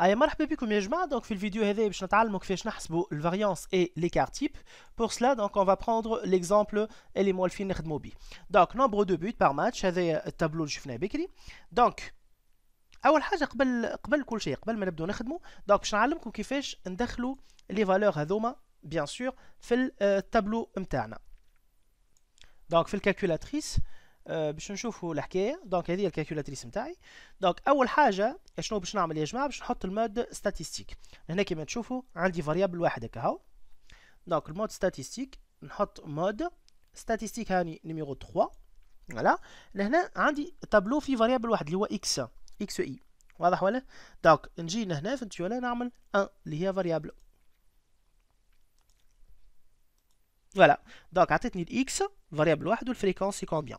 اي مرحبا بكم يا جماعه دونك في الفيديو هذا باش نتعلموا كيفاش نحسبوا الفاريانس اي ليكار تيب بور سلا دونك اون فا بروندر ليكزامبل اللي موالفين نخدموا بيه دونك نومبر دو بوت بار ماتش هذا التابلو اللي شفناه بكري دونك اول حاجه قبل قبل كل شيء قبل ما نبداو نخدموا دونك باش نعلمكم كيفاش ندخلوا لي فالور هذوما بيان سور في التابلو نتاعنا دونك في الكالكولاتريس آه، باش نشوفوا الحكايه دونك هذه الكالكولاتريس نتاعي دونك اول حاجه شنو باش نعمل يا جماعه باش نحط المود ستاتستيك هنا كما تشوفوا عندي فاريابل واحد هكا هاو دونك المود ستاتستيك نحط مود ستاتستيك هاني نيميرو 3 فوالا لهنا عندي تابلو في فاريابل واحد اللي هو اكس اكس اي واضح ولا دونك نجي لهنا في ولا نعمل ان اللي هي فاريابل فوالا دونك عطيتني الاكس فاريابل واحد والفريكونسي كومبيان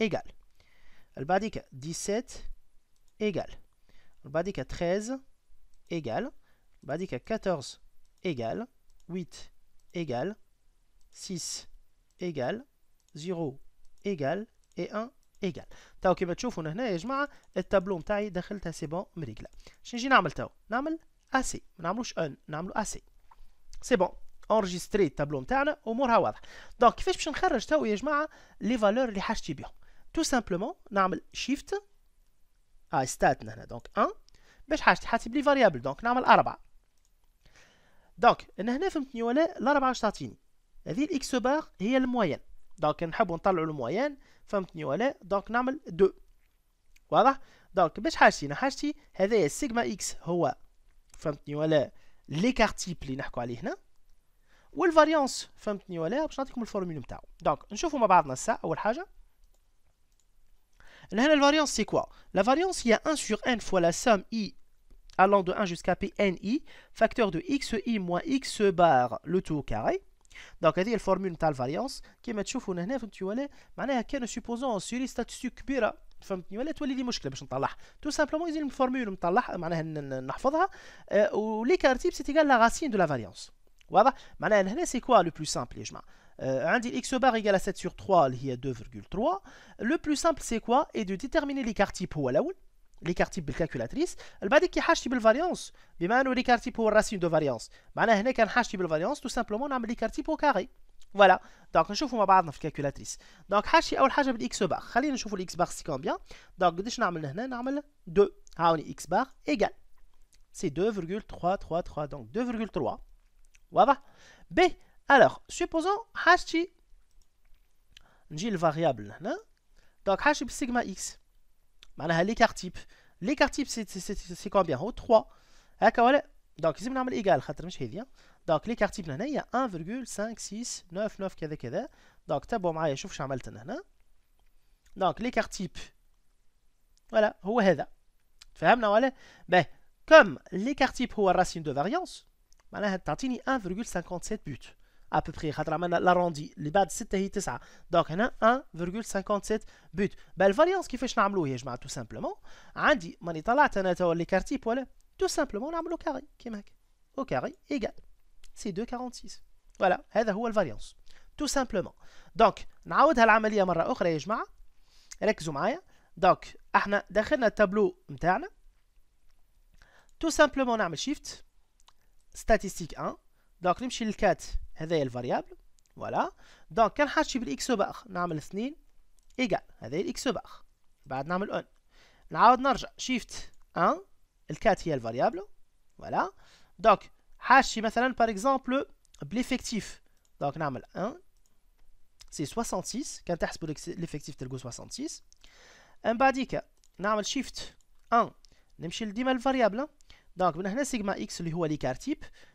égal. Al-Badika 17 égal. al 13 égal. al 14 égal. 8 égal. 6 égal. 0 égal. Et 1 égal. تو كيما تشوفون هنا يا جماعه التابلو نتاعي دخلتها سي بون مريقله باش نجي نعمل تو نعمل اسي ما نعملوش ان نعملو اسي سي بون انرجستري التابلو نتاعنا امورها واضحه دونك كيفاش باش نخرج تو يا جماعه لي فالور اللي حاجتي بهم تو سامبلومون نعمل شيفت هاي ستاتنا هنا دونك 1 باش حاجتي تحاسب لي فاريابل دونك نعمل أربعة دونك انا هنا فهمتني ولا الأربعة واش تعطيني هذه الاكس بار هي الموين دونك نحبو نطلعو الموين فهمتني ولا دونك نعمل دو واضح دونك باش حاجتي انا حاجتي هذايا سيغما اكس هو فهمتني ولا ليكارت تيب اللي نحكو عليه هنا والفاريونس فهمتني ولا باش نعطيكم الفورمول نتاعو دونك نشوفو مع بعضنا الساعه اول حاجه la variance, c'est quoi La variance, il y a 1 sur n fois la somme i allant de 1 jusqu'à p ni facteur de xi moins x bar le tout au carré. Donc, c'est-à-dire, la formule de la variance. Comme vous voyez, vous voyez, on a un supposons sur une statistique plus les problèmes que Tout simplement, il y une formule que on l'écart type, c'est égal à la racine de la variance. Voilà. c'est quoi le plus simple, euh, dit x bar égale à 7 sur 3, y est 2,3. Le plus simple c'est quoi Et de déterminer l'écart-type ou la oule L'écart-type de la calculatrice. Elle va dire qu'il y a un écart-type de variance. Mais un l'écart-type racine de variance. Ben, à l'heure qu'il y a un écart-type de variance, tout simplement, on a l'écart-type au carré. Voilà. Donc, on va voir ça dans la calculatrice. Donc, chercher où le résultat de x bar. Allons chercher le x bar c'est combien Donc, qu'est-ce qu'on va faire On va faire deux fois le x bar égal. C'est 2,333. Donc, 2,3. Voilà. B alors, supposons hashi. J'ai variable. Hein? Donc hashi sigma x. l'écart type. L'écart type c'est combien 3. Donc c'est égal. Donc l'écart type il y a 1,5699 Donc Donc l'écart type voilà, c'est ben, comme l'écart type la racine de variance, 1,57 buts. ابو بري خاطر عملنا لاروندي اللي بعد 6 هي 9 دونك هنا 1.57 بوت بالفاريونس كيفاش نعملوه يا جماعه تو سامبلومون عندي ماني طلعت انا توا لي كارتيب ولا تو سامبلومون نعملو كاري كيما هكا او كاري ايغال سي 2.46 فوالا هذا هو الفاريونس تو سامبلومون دونك نعاودها العمليه مره اخرى يا جماعه ركزوا معايا دونك احنا دخلنا التابلو نتاعنا تو سامبلومون نعمل شيفت ستاتيستيك 1 دونك نمشي للكات هذايا الفاريابل فوالا دونك كنحاشي بالاكس باخ نعمل اثنين ايكال هذايا الاكس باخ بعد نعمل اون نعاود نرجع شيفت ان الكات هي الفاريابل فوالا دونك حاشي مثلا باغ اكزومبل بليفيكتيف دونك نعمل ان سي 66 كنتحسبوا ليفيكتيف تلقوا 66 ان بعديكا نعمل شيفت ان نمشي لديما الفاريابل دونك من هنا سيغما اكس اللي هو ليكار تيب